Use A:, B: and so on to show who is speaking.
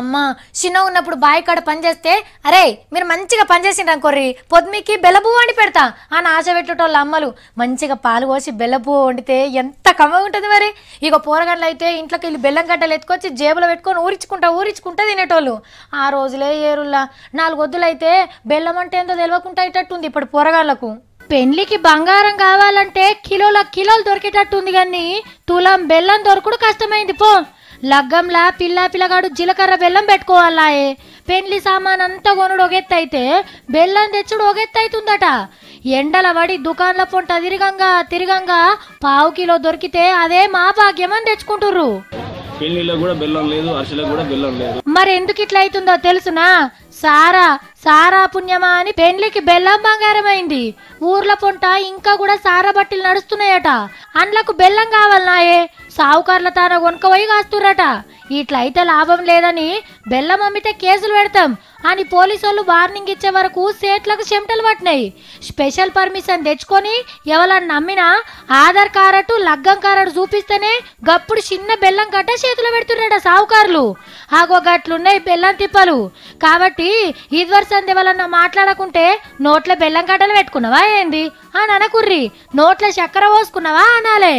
A: అమ్మా చిన్న ఉన్నప్పుడు బాయ్ కాడ పనిచేస్తే అరే మీరు మంచిగా పనిచేసిండ్రు అనుకోర్రి పొద్దుమికి బెల్లపు వండి పెడతా అని ఆశ పెట్టేటోళ్ళ అమ్మలు మంచిగా పాలు పోసి బెల్లపు వండితే ఎంత కమ్మ ఉంటుంది మరి ఇక పోరగండ్లు అయితే ఇంట్లోకి వెళ్ళి బెల్లం గడ్డలు ఎత్తుకొచ్చి జేబులో పెట్టుకొని ఊరించుకుంటా ఊరించుకుంటా తినేటోళ్ళు ఆ రోజులే ఏరుల్లా నాలుగు అయితే బెల్లం అంటే ఏందో తెలియకుండా అయ్యేటట్టుంది ఇప్పుడు పూరగాళ్లకు పెళ్లికి బంగారం కావాలంటే కిలోల కిలోలు దొరికేటట్టుంది కానీ తులం బెల్లం దొరకడు కష్టమైంది పో లగ్గంలా పిల్ల పిల్లగాడు జీలకర్ర బెల్లం పెట్టుకోవాలాయే పెండ్లి సామాన్ అంతా కొనుడు ఒకెత్తైతే బెల్లం తెచ్చుడు ఒకెత్తైతుందట ఎండల పడి దుకాన్ల పొంట తిరిగంగా తిరిగంగా పావు కిలో దొరికితే అదే మా భాగ్యం అని తెచ్చుకుంటుర్రు
B: పెళ్లిలో కూడా బెల్లం లేదు అరిసెలో కూడా బెల్లం లేదు
A: మరెందుకు ఇట్లా అవుతుందో తెలుసునా సారా సారా పుణ్యమా అని పెండ్లికి బెల్లం బంగారమైంది ఊర్ల పొంట ఇంకా కూడా సారా బట్టిలు నడుస్తున్నాయట అండ్లకు బెల్లం కావాలనాయే సావుకార్ల తాన కొనుకపోయి కాస్తుర్రట ఇట్లయితే లాభం లేదని బెల్లం అమ్మితే కేసులు పెడతాం అని పోలీసోళ్ళు వార్నింగ్ ఇచ్చే వరకు సేట్లకు చెమటలు పట్టినాయి స్పెషల్ పర్మిషన్ తెచ్చుకొని ఎవరని నమ్మినా ఆధార్ కారటు లగ్గం కారటు చూపిస్తేనే గప్పుడు చిన్న బెల్లం కట్ట చేతిలో పెడుతున్నాడు సావుకారులు ఆగో గట్ల అట్లున్నాయి బెల్లం తిప్పలు కాబట్టి ఈద్వర్ సంధి వలన మాట్లాడకుంటే నోట్ల బెల్లం కట్టలు పెట్టుకున్నావా ఏంది అని అనకుర్రి నోట్ల చక్కెర పోసుకున్నావా అనాలే